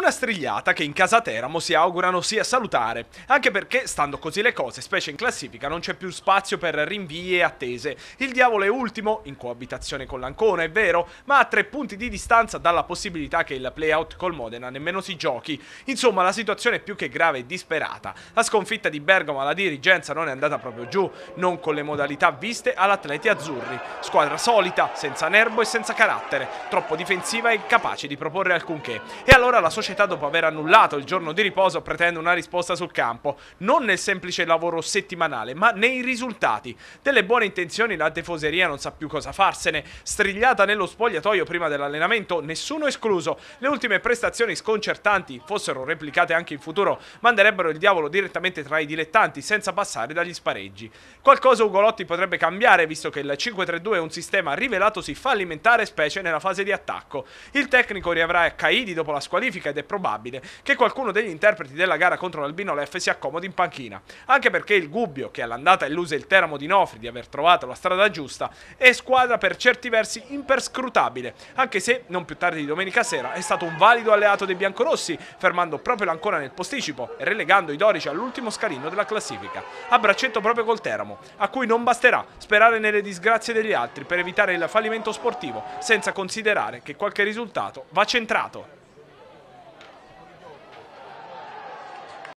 Una strigliata che in casa Teramo si augurano sia salutare, anche perché, stando così le cose, specie in classifica, non c'è più spazio per rinvii e attese. Il diavolo è ultimo, in coabitazione con l'Ancona, è vero, ma a tre punti di distanza dalla possibilità che il playout col Modena nemmeno si giochi. Insomma, la situazione è più che grave e disperata. La sconfitta di Bergamo alla dirigenza non è andata proprio giù, non con le modalità viste all'atleti azzurri. Squadra solita, senza nervo e senza carattere, troppo difensiva e incapace di proporre alcunché. E allora la società società, dopo aver annullato il giorno di riposo, pretende una risposta sul campo, non nel semplice lavoro settimanale, ma nei risultati. Delle buone intenzioni la tifoseria non sa più cosa farsene, strigliata nello spogliatoio prima dell'allenamento, nessuno escluso. Le ultime prestazioni sconcertanti, fossero replicate anche in futuro, manderebbero il diavolo direttamente tra i dilettanti, senza passare dagli spareggi. Qualcosa Ugolotti potrebbe cambiare, visto che il 5-3-2 è un sistema rivelatosi fallimentare, specie nella fase di attacco. Il tecnico riavrà Caidi dopo la squalifica ed ed è probabile che qualcuno degli interpreti della gara contro l'Albino Lef si accomodi in panchina, anche perché il Gubbio, che all'andata illuse il Teramo di Nofri di aver trovato la strada giusta, è squadra per certi versi imperscrutabile, anche se non più tardi di domenica sera è stato un valido alleato dei biancorossi, fermando proprio l'ancora nel posticipo e relegando i dorici all'ultimo scalino della classifica, a braccetto proprio col Teramo, a cui non basterà sperare nelle disgrazie degli altri per evitare il fallimento sportivo, senza considerare che qualche risultato va centrato.